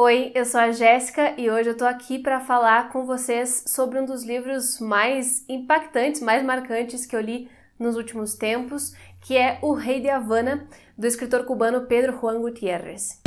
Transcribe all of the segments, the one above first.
Oi, eu sou a Jéssica e hoje eu tô aqui para falar com vocês sobre um dos livros mais impactantes, mais marcantes que eu li nos últimos tempos, que é O Rei de Havana, do escritor cubano Pedro Juan Gutiérrez.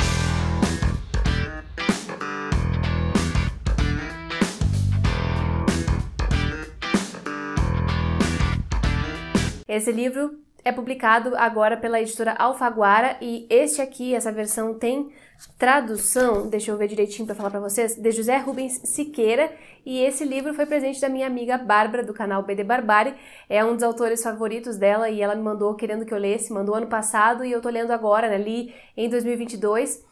Esse livro é publicado agora pela editora Alfaguara e este aqui, essa versão tem tradução, deixa eu ver direitinho para falar para vocês, de José Rubens Siqueira, e esse livro foi presente da minha amiga Bárbara, do canal BD Barbari, é um dos autores favoritos dela, e ela me mandou querendo que eu lesse, mandou ano passado, e eu tô lendo agora, né, li em 2022,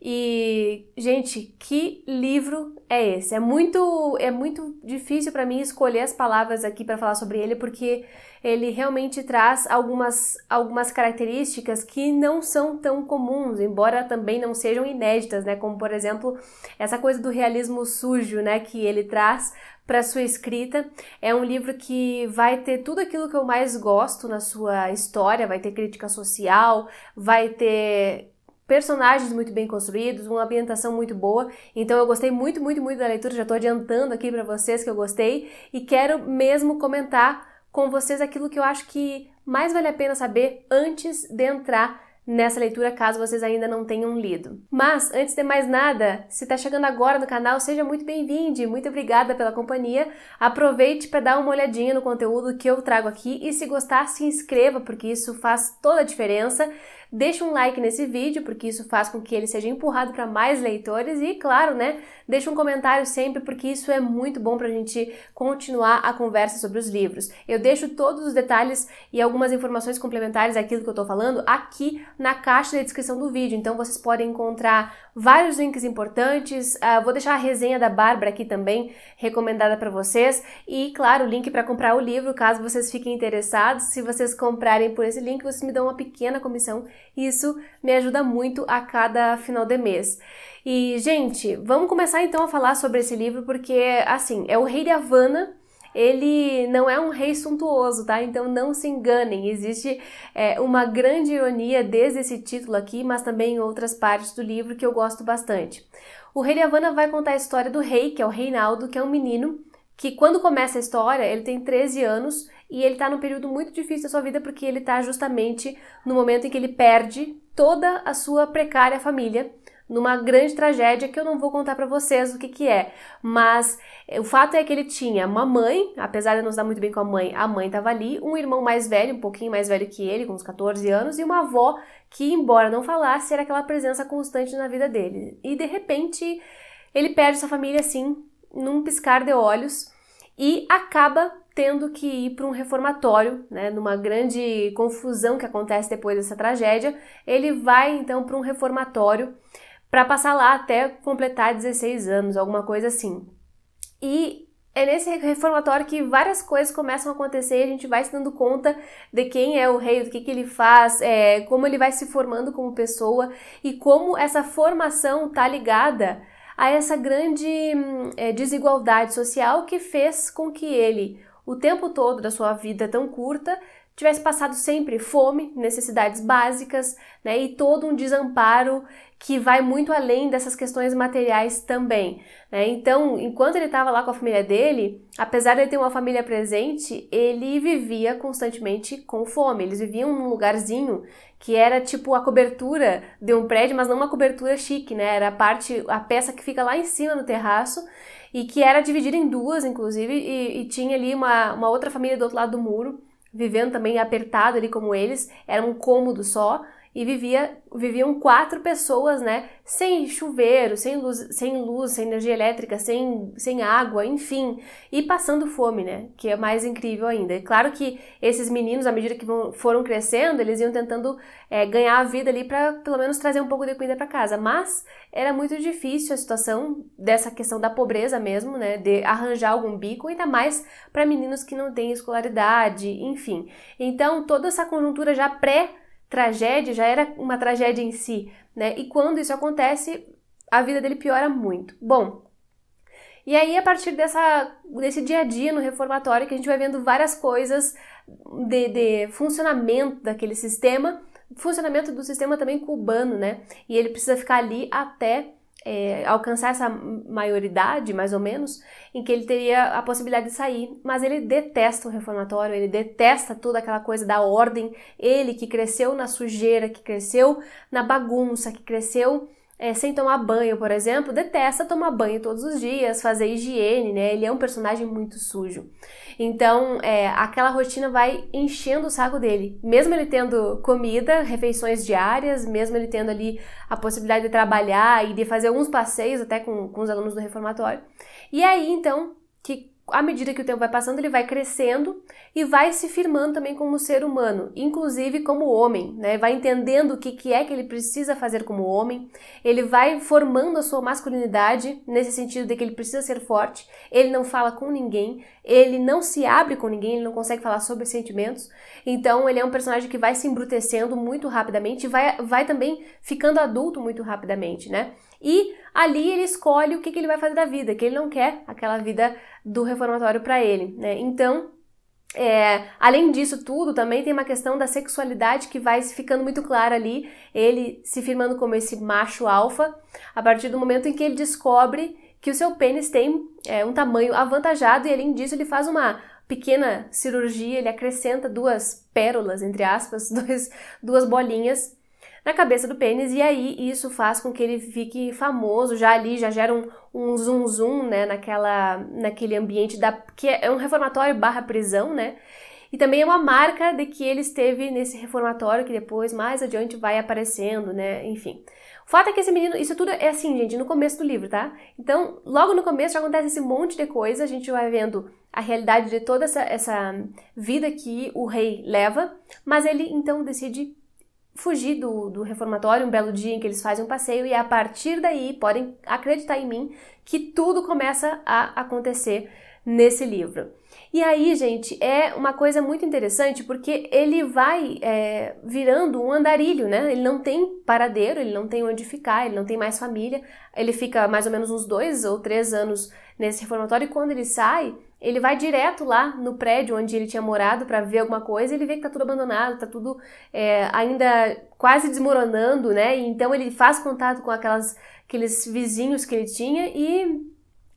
e, gente, que livro é esse? É muito, é muito difícil para mim escolher as palavras aqui para falar sobre ele, porque ele realmente traz algumas, algumas características que não são tão comuns, embora também não sejam inéditas, né? Como, por exemplo, essa coisa do realismo sujo, né? Que ele traz para sua escrita. É um livro que vai ter tudo aquilo que eu mais gosto na sua história, vai ter crítica social, vai ter personagens muito bem construídos, uma ambientação muito boa. Então eu gostei muito, muito, muito da leitura. Já estou adiantando aqui para vocês que eu gostei e quero mesmo comentar com vocês aquilo que eu acho que mais vale a pena saber antes de entrar nessa leitura, caso vocês ainda não tenham lido. Mas, antes de mais nada, se está chegando agora no canal, seja muito bem-vindo, muito obrigada pela companhia. Aproveite para dar uma olhadinha no conteúdo que eu trago aqui e se gostar, se inscreva, porque isso faz toda a diferença. Deixa um like nesse vídeo, porque isso faz com que ele seja empurrado para mais leitores e, claro, né, deixa um comentário sempre, porque isso é muito bom para a gente continuar a conversa sobre os livros. Eu deixo todos os detalhes e algumas informações complementares daquilo que eu estou falando aqui na caixa da descrição do vídeo, então vocês podem encontrar vários links importantes. Uh, vou deixar a resenha da Bárbara aqui também recomendada para vocês e, claro, o link para comprar o livro, caso vocês fiquem interessados. Se vocês comprarem por esse link, vocês me dão uma pequena comissão isso me ajuda muito a cada final de mês. E, gente, vamos começar então a falar sobre esse livro, porque, assim, é o Rei de Havana, ele não é um rei suntuoso, tá? Então não se enganem, existe é, uma grande ironia desde esse título aqui, mas também em outras partes do livro que eu gosto bastante. O Rei de Havana vai contar a história do rei, que é o Reinaldo, que é um menino que quando começa a história, ele tem 13 anos e ele está num período muito difícil da sua vida porque ele está justamente no momento em que ele perde toda a sua precária família numa grande tragédia que eu não vou contar para vocês o que que é, mas é, o fato é que ele tinha uma mãe, apesar de não se dar muito bem com a mãe, a mãe estava ali, um irmão mais velho, um pouquinho mais velho que ele, com uns 14 anos, e uma avó que, embora não falasse, era aquela presença constante na vida dele. E de repente, ele perde sua família assim, num piscar de olhos e acaba tendo que ir para um reformatório, né, numa grande confusão que acontece depois dessa tragédia. Ele vai então para um reformatório para passar lá até completar 16 anos, alguma coisa assim. E é nesse reformatório que várias coisas começam a acontecer e a gente vai se dando conta de quem é o rei, do que, que ele faz, é, como ele vai se formando como pessoa e como essa formação tá ligada a essa grande hum, é, desigualdade social que fez com que ele, o tempo todo da sua vida tão curta, tivesse passado sempre fome, necessidades básicas, né, e todo um desamparo que vai muito além dessas questões materiais também. Né? Então, enquanto ele estava lá com a família dele, apesar de ele ter uma família presente, ele vivia constantemente com fome. Eles viviam num lugarzinho que era tipo a cobertura de um prédio, mas não uma cobertura chique, né? Era a parte, a peça que fica lá em cima no terraço e que era dividida em duas, inclusive, e, e tinha ali uma, uma outra família do outro lado do muro vivendo também apertado ali como eles, era um cômodo só, e vivia, viviam quatro pessoas, né? Sem chuveiro, sem luz, sem, luz, sem energia elétrica, sem, sem água, enfim. E passando fome, né? Que é mais incrível ainda. E claro que esses meninos, à medida que foram crescendo, eles iam tentando é, ganhar a vida ali para pelo menos trazer um pouco de comida para casa. Mas era muito difícil a situação dessa questão da pobreza mesmo, né? De arranjar algum bico, ainda mais para meninos que não têm escolaridade, enfim. Então, toda essa conjuntura já pré- tragédia já era uma tragédia em si, né? E quando isso acontece, a vida dele piora muito. Bom, e aí, a partir dessa, desse dia a dia no reformatório, que a gente vai vendo várias coisas de, de, funcionamento daquele sistema, funcionamento do sistema também cubano, né? E ele precisa ficar ali até é, alcançar essa maioridade, mais ou menos, em que ele teria a possibilidade de sair. Mas ele detesta o reformatório, ele detesta toda aquela coisa da ordem. Ele que cresceu na sujeira, que cresceu na bagunça, que cresceu é, sem tomar banho, por exemplo, detesta tomar banho todos os dias, fazer higiene, né? Ele é um personagem muito sujo. Então, é, aquela rotina vai enchendo o saco dele. Mesmo ele tendo comida, refeições diárias, mesmo ele tendo ali a possibilidade de trabalhar e de fazer alguns passeios até com, com os alunos do reformatório. E aí, então, à medida que o tempo vai passando, ele vai crescendo e vai se firmando também como ser humano, inclusive como homem, né? Vai entendendo o que, que é que ele precisa fazer como homem, ele vai formando a sua masculinidade, nesse sentido de que ele precisa ser forte, ele não fala com ninguém, ele não se abre com ninguém, ele não consegue falar sobre sentimentos, então ele é um personagem que vai se embrutecendo muito rapidamente, vai, vai também ficando adulto muito rapidamente, né? E ali ele escolhe o que, que ele vai fazer da vida, que ele não quer aquela vida do reformatório para ele. Né? Então, é, além disso tudo, também tem uma questão da sexualidade que vai ficando muito clara ali, ele se firmando como esse macho alfa, a partir do momento em que ele descobre que o seu pênis tem é, um tamanho avantajado e além disso ele faz uma pequena cirurgia, ele acrescenta duas pérolas, entre aspas, dois, duas bolinhas na cabeça do pênis e aí isso faz com que ele fique famoso já ali, já gera um, um zoom zoom, né, naquela, naquele ambiente da, que é, é um reformatório barra prisão, né, e também é uma marca de que ele esteve nesse reformatório que depois, mais adiante, vai aparecendo, né? Enfim. O fato é que esse menino, isso tudo é assim, gente, no começo do livro, tá? Então, logo no começo já acontece esse monte de coisa, a gente vai vendo a realidade de toda essa, essa vida que o rei leva, mas ele então decide fugi do, do, reformatório um belo dia em que eles fazem um passeio e a partir daí podem acreditar em mim que tudo começa a acontecer nesse livro. E aí, gente, é uma coisa muito interessante porque ele vai é, virando um andarilho, né? Ele não tem paradeiro, ele não tem onde ficar, ele não tem mais família. Ele fica mais ou menos uns dois ou três anos nesse reformatório e quando ele sai, ele vai direto lá no prédio onde ele tinha morado para ver alguma coisa, e ele vê que tá tudo abandonado, tá tudo é, ainda quase desmoronando, né? E então ele faz contato com aquelas, aqueles vizinhos que ele tinha e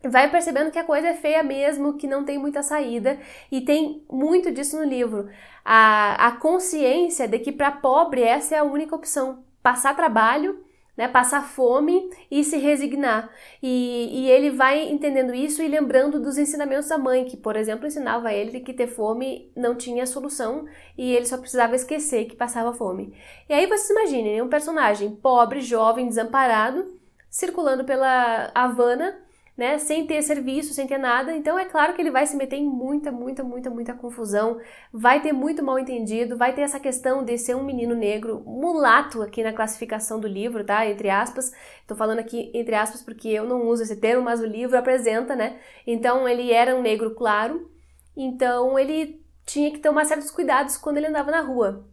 vai percebendo que a coisa é feia mesmo, que não tem muita saída, e tem muito disso no livro. A, a consciência de que para pobre essa é a única opção: passar trabalho né, passar fome e se resignar. E, e, ele vai entendendo isso e lembrando dos ensinamentos da mãe, que, por exemplo, ensinava a ele que ter fome não tinha solução e ele só precisava esquecer que passava fome. E aí vocês imaginem, né, um personagem pobre, jovem, desamparado, circulando pela Havana né, sem ter serviço, sem ter nada. Então é claro que ele vai se meter em muita, muita, muita, muita confusão, vai ter muito mal entendido, vai ter essa questão de ser um menino negro, mulato aqui na classificação do livro, tá? Entre aspas. Estou falando aqui entre aspas porque eu não uso esse termo, mas o livro apresenta, né? Então ele era um negro claro. Então ele tinha que tomar certos cuidados quando ele andava na rua,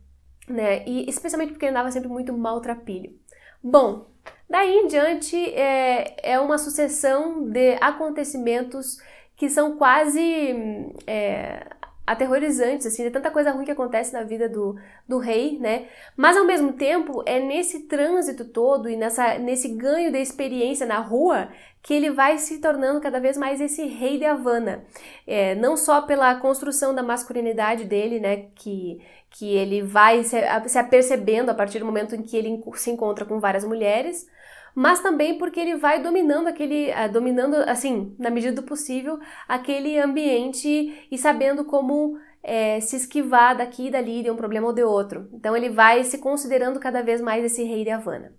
né? E especialmente porque ele andava sempre muito maltrapilho. Bom, Daí em diante é, é uma sucessão de acontecimentos que são quase é, aterrorizantes, assim, de tanta coisa ruim que acontece na vida do, do rei, né? Mas ao mesmo tempo, é nesse trânsito todo e nessa, nesse ganho de experiência na rua que ele vai se tornando cada vez mais esse rei de Havana. É, não só pela construção da masculinidade dele, né? Que, que ele vai se, se apercebendo a partir do momento em que ele se encontra com várias mulheres mas também porque ele vai dominando aquele, eh, dominando assim, na medida do possível, aquele ambiente e sabendo como é, se esquivar daqui e dali de um problema ou de outro. Então ele vai se considerando cada vez mais esse rei de Havana.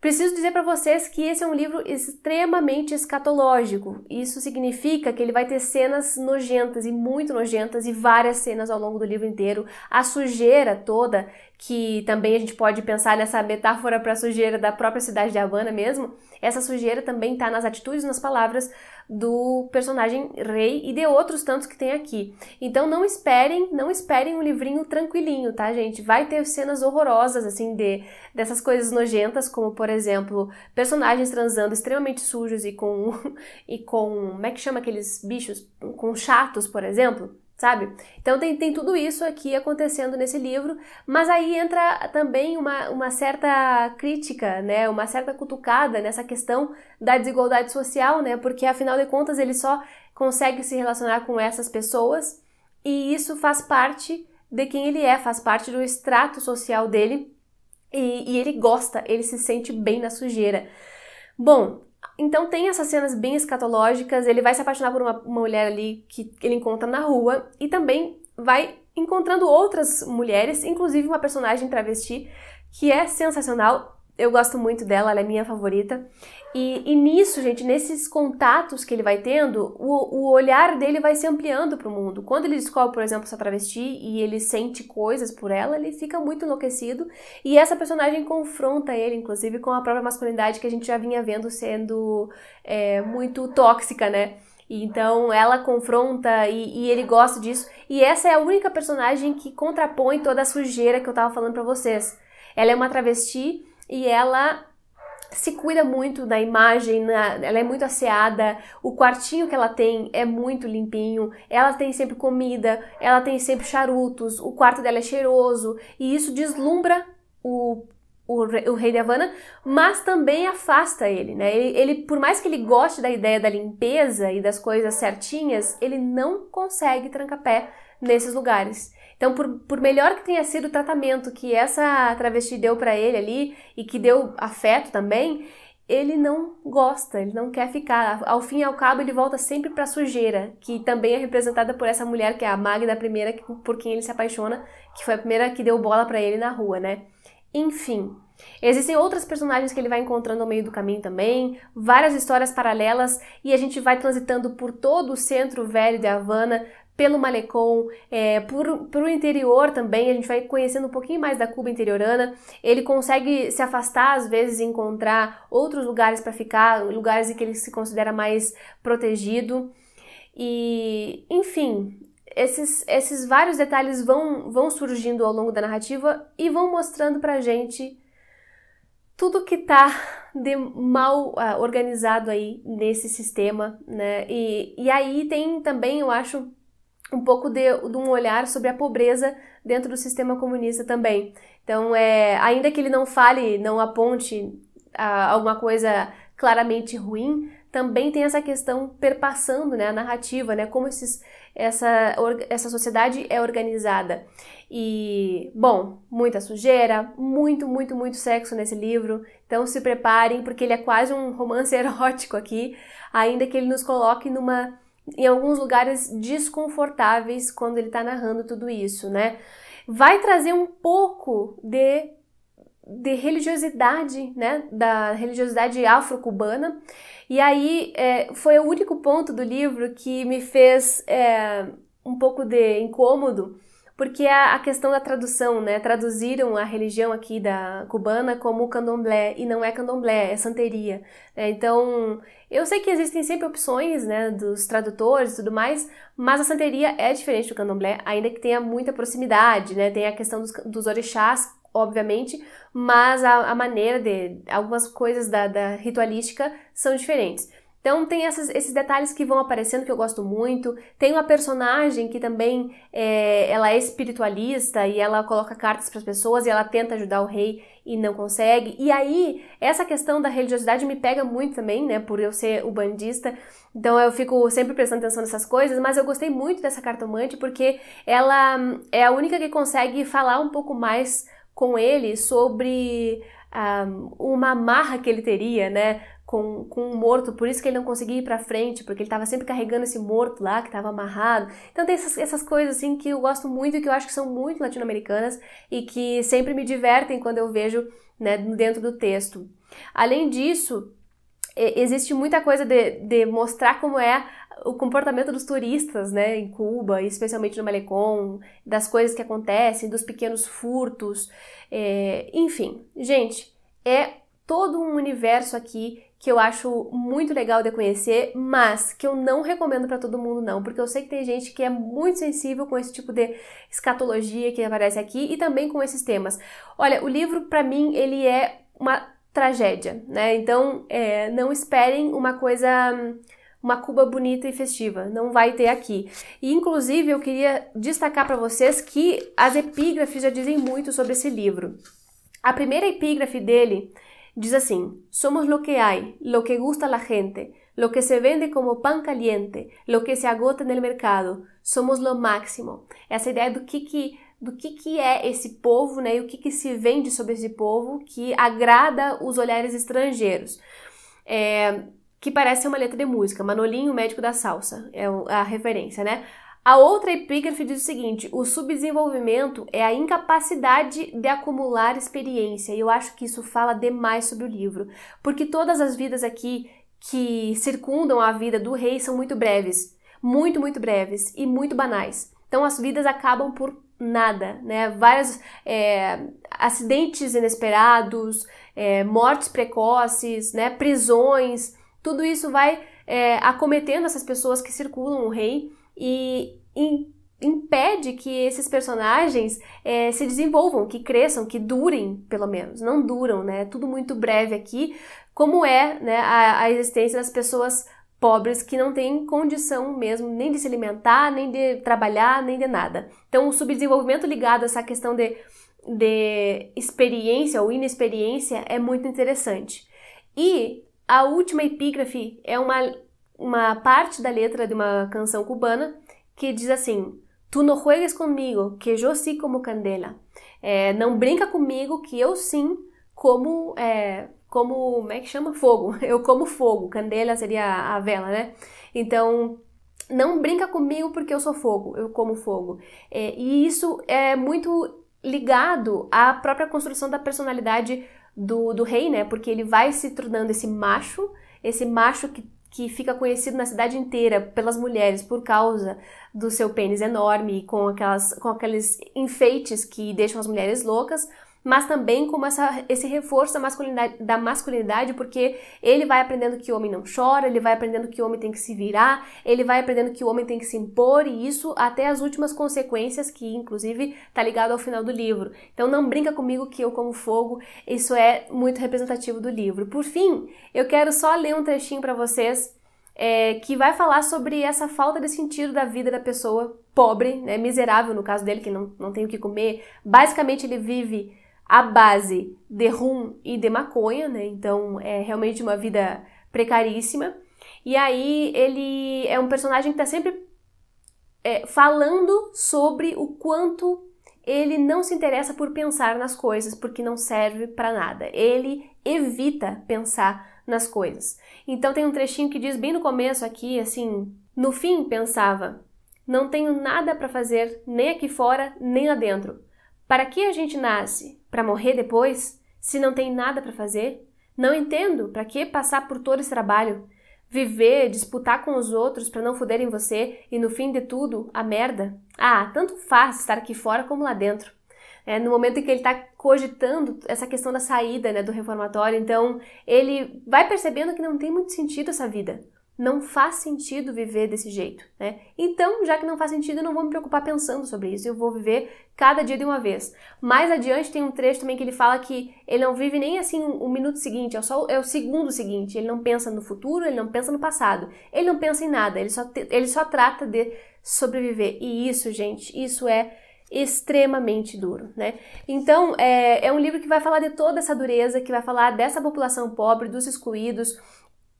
Preciso dizer para vocês que esse é um livro extremamente escatológico. Isso significa que ele vai ter cenas nojentas e muito nojentas e várias cenas ao longo do livro inteiro. A sujeira toda, que também a gente pode pensar nessa metáfora para a sujeira da própria cidade de Havana mesmo. Essa sujeira também está nas atitudes, nas palavras do personagem rei e de outros tantos que tem aqui. Então não esperem, não esperem um livrinho tranquilinho, tá, gente? Vai ter cenas horrorosas, assim, de dessas coisas nojentas, como por exemplo, personagens transando extremamente sujos e com. e com. como é que chama aqueles bichos? Com chatos, por exemplo sabe? Então tem, tem tudo isso aqui acontecendo nesse livro, mas aí entra também uma, uma certa crítica, né? Uma certa cutucada nessa questão da desigualdade social, né? Porque afinal de contas ele só consegue se relacionar com essas pessoas e isso faz parte de quem ele é, faz parte do extrato social dele e, e ele gosta, ele se sente bem na sujeira. Bom, então tem essas cenas bem escatológicas, ele vai se apaixonar por uma, uma mulher ali que ele encontra na rua e também vai encontrando outras mulheres, inclusive uma personagem travesti que é sensacional eu gosto muito dela, ela é minha favorita. E, e nisso, gente, nesses contatos que ele vai tendo, o, o olhar dele vai se ampliando para o mundo. Quando ele descobre, por exemplo, essa travesti e ele sente coisas por ela, ele fica muito enlouquecido. E essa personagem confronta ele, inclusive, com a própria masculinidade que a gente já vinha vendo sendo é, muito tóxica, né? Então ela confronta e, e, ele gosta disso. E essa é a única personagem que contrapõe toda a sujeira que eu tava falando para vocês. Ela é uma travesti e ela se cuida muito da imagem, na, ela é muito asseada, o quartinho que ela tem é muito limpinho, ela tem sempre comida, ela tem sempre charutos, o quarto dela é cheiroso e isso deslumbra o o, o rei de Havana, mas também afasta ele, né? Ele, ele, por mais que ele goste da ideia da limpeza e das coisas certinhas, ele não consegue pé nesses lugares. Então, por, por melhor que tenha sido o tratamento que essa travesti deu para ele ali e que deu afeto também, ele não gosta, ele não quer ficar. Ao fim e ao cabo, ele volta sempre para a sujeira, que também é representada por essa mulher que é a Magda, primeira por quem ele se apaixona, que foi a primeira que deu bola para ele na rua, né? Enfim, existem outras personagens que ele vai encontrando ao meio do caminho também, várias histórias paralelas e a gente vai transitando por todo o centro velho de Havana pelo Malecon, é, por, pro interior também, a gente vai conhecendo um pouquinho mais da Cuba interiorana. Ele consegue se afastar, às vezes, e encontrar outros lugares para ficar, lugares em que ele se considera mais protegido. E, enfim, esses, esses vários detalhes vão, vão surgindo ao longo da narrativa e vão mostrando pra gente tudo que tá de mal ah, organizado aí nesse sistema, né? E, e aí tem também, eu acho, um pouco de, de, um olhar sobre a pobreza dentro do sistema comunista também. Então, é, ainda que ele não fale, não aponte a, ah, alguma coisa claramente ruim, também tem essa questão perpassando né, a narrativa, né, como esses, essa, essa sociedade é organizada. E, bom, muita sujeira, muito, muito, muito sexo nesse livro, então se preparem, porque ele é quase um romance erótico aqui, ainda que ele nos coloque numa em alguns lugares desconfortáveis quando ele está narrando tudo isso, né? Vai trazer um pouco de, de religiosidade, né? Da religiosidade afro-cubana. E aí é, foi o único ponto do livro que me fez é, um pouco de incômodo, porque a, a, questão da tradução, né? Traduziram a religião aqui da cubana como candomblé e não é candomblé, é santeria. Né? Então, eu sei que existem sempre opções, né, dos tradutores e tudo mais, mas a santeria é diferente do candomblé, ainda que tenha muita proximidade, né? Tem a questão dos, dos orixás, obviamente, mas a, a, maneira de algumas coisas da, da ritualística são diferentes. Então tem essas, esses detalhes que vão aparecendo que eu gosto muito. Tem uma personagem que também é, ela é espiritualista e ela coloca cartas para as pessoas e ela tenta ajudar o rei e não consegue. E aí essa questão da religiosidade me pega muito também, né? Por eu ser o bandista, então eu fico sempre prestando atenção nessas coisas. Mas eu gostei muito dessa cartomante porque ela é a única que consegue falar um pouco mais com ele sobre um, ah, uma amarra que ele teria, né? com, com um morto, por isso que ele não conseguia ir para frente, porque ele estava sempre carregando esse morto lá que estava amarrado. Então tem essas, essas coisas assim que eu gosto muito e que eu acho que são muito latino-americanas e que sempre me divertem quando eu vejo né, dentro do texto. Além disso, existe muita coisa de, de mostrar como é o comportamento dos turistas, né, em Cuba, especialmente no Malecon, das coisas que acontecem, dos pequenos furtos, é, enfim, gente, é todo um universo aqui que eu acho muito legal de conhecer, mas que eu não recomendo para todo mundo não, porque eu sei que tem gente que é muito sensível com esse tipo de escatologia que aparece aqui e também com esses temas. Olha, o livro para mim ele é uma tragédia, né? Então é, não esperem uma coisa uma Cuba bonita e festiva. Não vai ter aqui. E inclusive eu queria destacar para vocês que as epígrafes já dizem muito sobre esse livro. A primeira epígrafe dele Diz assim: somos lo que hay, lo que gusta a la gente, lo que se vende como pan caliente, lo que se agota no mercado, somos lo máximo. Essa ideia do que que do que, que é esse povo, né, e o que, que se vende sobre esse povo que agrada os olhares estrangeiros. É, que parece uma letra de música, Manolinho, médico da salsa, é a referência, né? A outra epígrafe diz o seguinte: o subdesenvolvimento é a incapacidade de acumular experiência. E eu acho que isso fala demais sobre o livro, porque todas as vidas aqui que circundam a vida do rei são muito breves, muito, muito breves e muito banais. Então as vidas acabam por nada, né? Vários é, acidentes inesperados, é, mortes precoces, né? Prisões, tudo isso vai é, acometendo essas pessoas que circulam o rei e in, impede que esses personagens é, se desenvolvam, que cresçam, que durem, pelo menos. Não duram, né? É tudo muito breve aqui, como é né, a, a existência das pessoas pobres que não têm condição mesmo nem de se alimentar, nem de trabalhar, nem de nada. Então, o subdesenvolvimento ligado a essa questão de, de experiência ou inexperiência é muito interessante. E a última epígrafe é uma uma parte da letra de uma canção cubana que diz assim: Tu não juegues comigo, que eu sim como candela. É, não brinca comigo, que eu sim como. É, como. Como é que chama? Fogo. Eu como fogo. Candela seria a vela, né? Então, não brinca comigo porque eu sou fogo, eu como fogo. É, e isso é muito ligado à própria construção da personalidade do, do rei, né? Porque ele vai se tornando esse macho, esse macho que que fica conhecido na cidade inteira pelas mulheres por causa do seu pênis enorme, com, aquelas, com aqueles enfeites que deixam as mulheres loucas mas também como essa, esse reforço da masculinidade, da masculinidade, porque ele vai aprendendo que o homem não chora, ele vai aprendendo que o homem tem que se virar, ele vai aprendendo que o homem tem que se impor, e isso até as últimas consequências, que inclusive tá ligado ao final do livro. Então não brinca comigo que eu como fogo, isso é muito representativo do livro. Por fim, eu quero só ler um trechinho para vocês é, que vai falar sobre essa falta de sentido da vida da pessoa pobre, né, miserável no caso dele, que não, não tem o que comer. Basicamente, ele vive a base de rum e de maconha, né? Então é realmente uma vida precaríssima. E aí ele é um personagem que está sempre é, falando sobre o quanto ele não se interessa por pensar nas coisas porque não serve para nada. Ele evita pensar nas coisas. Então tem um trechinho que diz bem no começo aqui, assim, no fim pensava: não tenho nada para fazer nem aqui fora nem lá dentro. Para que a gente nasce? Para morrer depois? Se não tem nada para fazer? Não entendo. Para que passar por todo esse trabalho? Viver, disputar com os outros para não foderem você e no fim de tudo, a merda? Ah, tanto faz estar aqui fora como lá dentro. É, no momento em que ele está cogitando essa questão da saída né, do reformatório, então ele vai percebendo que não tem muito sentido essa vida não faz sentido viver desse jeito, né? Então, já que não faz sentido, eu não vou me preocupar pensando sobre isso, eu vou viver cada dia de uma vez. Mais adiante tem um trecho também que ele fala que ele não vive nem assim o um minuto seguinte, é, só, é o segundo seguinte, ele não pensa no futuro, ele não pensa no passado, ele não pensa em nada, ele só, te, ele só trata de sobreviver. E isso, gente, isso é extremamente duro, né? Então, é, é, um livro que vai falar de toda essa dureza, que vai falar dessa população pobre, dos excluídos,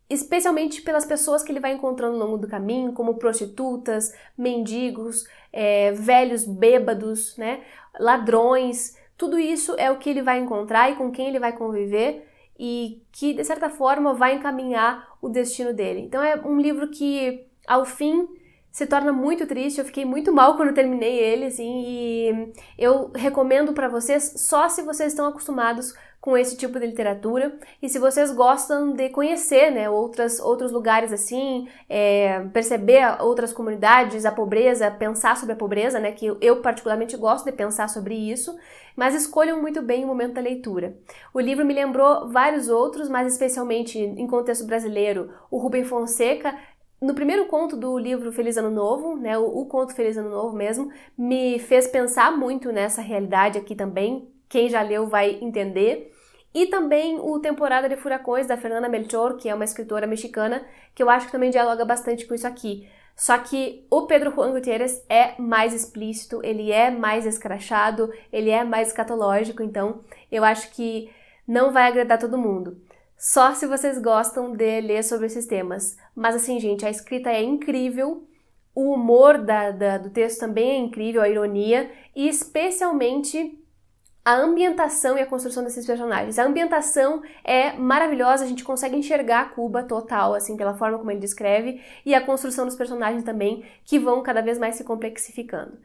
especialmente pelas pessoas que ele vai encontrando ao longo do caminho, como prostitutas, mendigos, é, velhos bêbados, né, ladrões. Tudo isso é o que ele vai encontrar e com quem ele vai conviver e que de certa forma vai encaminhar o destino dele. Então é um livro que ao fim se torna muito triste. Eu fiquei muito mal quando terminei ele, assim, e eu recomendo para vocês só se vocês estão acostumados com esse tipo de literatura. E se vocês gostam de conhecer né, outras, outros lugares assim, é, perceber outras comunidades, a pobreza, pensar sobre a pobreza, né, que eu particularmente gosto de pensar sobre isso, mas escolham muito bem o momento da leitura. O livro me lembrou vários outros, mas especialmente em contexto brasileiro, o Rubem Fonseca no primeiro conto do livro Feliz Ano Novo, né, o, o, conto Feliz Ano Novo mesmo, me fez pensar muito nessa realidade aqui também, quem já leu vai entender. E também o Temporada de Furacões, da Fernanda Melchor, que é uma escritora mexicana, que eu acho que também dialoga bastante com isso aqui. Só que o Pedro Juan Gutierrez é mais explícito, ele é mais escrachado, ele é mais escatológico, então eu acho que não vai agradar todo mundo. Só se vocês gostam de ler sobre esses temas. Mas assim, gente, a escrita é incrível, o humor da, da, do texto também é incrível, a ironia, e especialmente a ambientação e a construção desses personagens. A ambientação é maravilhosa, a gente consegue enxergar Cuba total, assim, pela forma como ele descreve, e a construção dos personagens também, que vão cada vez mais se complexificando.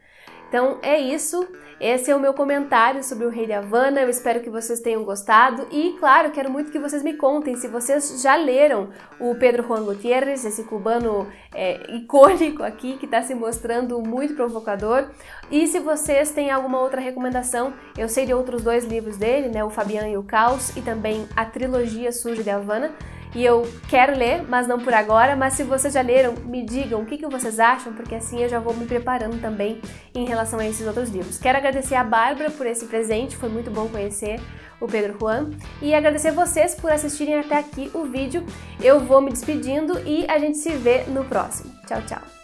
Então é isso. Esse é o meu comentário sobre o Rei de Havana. Eu espero que vocês tenham gostado e, claro, quero muito que vocês me contem se vocês já leram o Pedro Juan Gutierrez, esse cubano é, icônico aqui que está se mostrando muito provocador. E se vocês têm alguma outra recomendação, eu sei de outros dois livros dele, né, o Fabian e o Caos e também a trilogia Surge de Havana e eu quero ler, mas não por agora. Mas se vocês já leram, me digam o que, que vocês acham, porque assim eu já vou me preparando também em relação a esses outros livros. Quero agradecer a Bárbara por esse presente, foi muito bom conhecer o Pedro Juan e agradecer vocês por assistirem até aqui o vídeo. Eu vou me despedindo e a gente se vê no próximo. Tchau, tchau!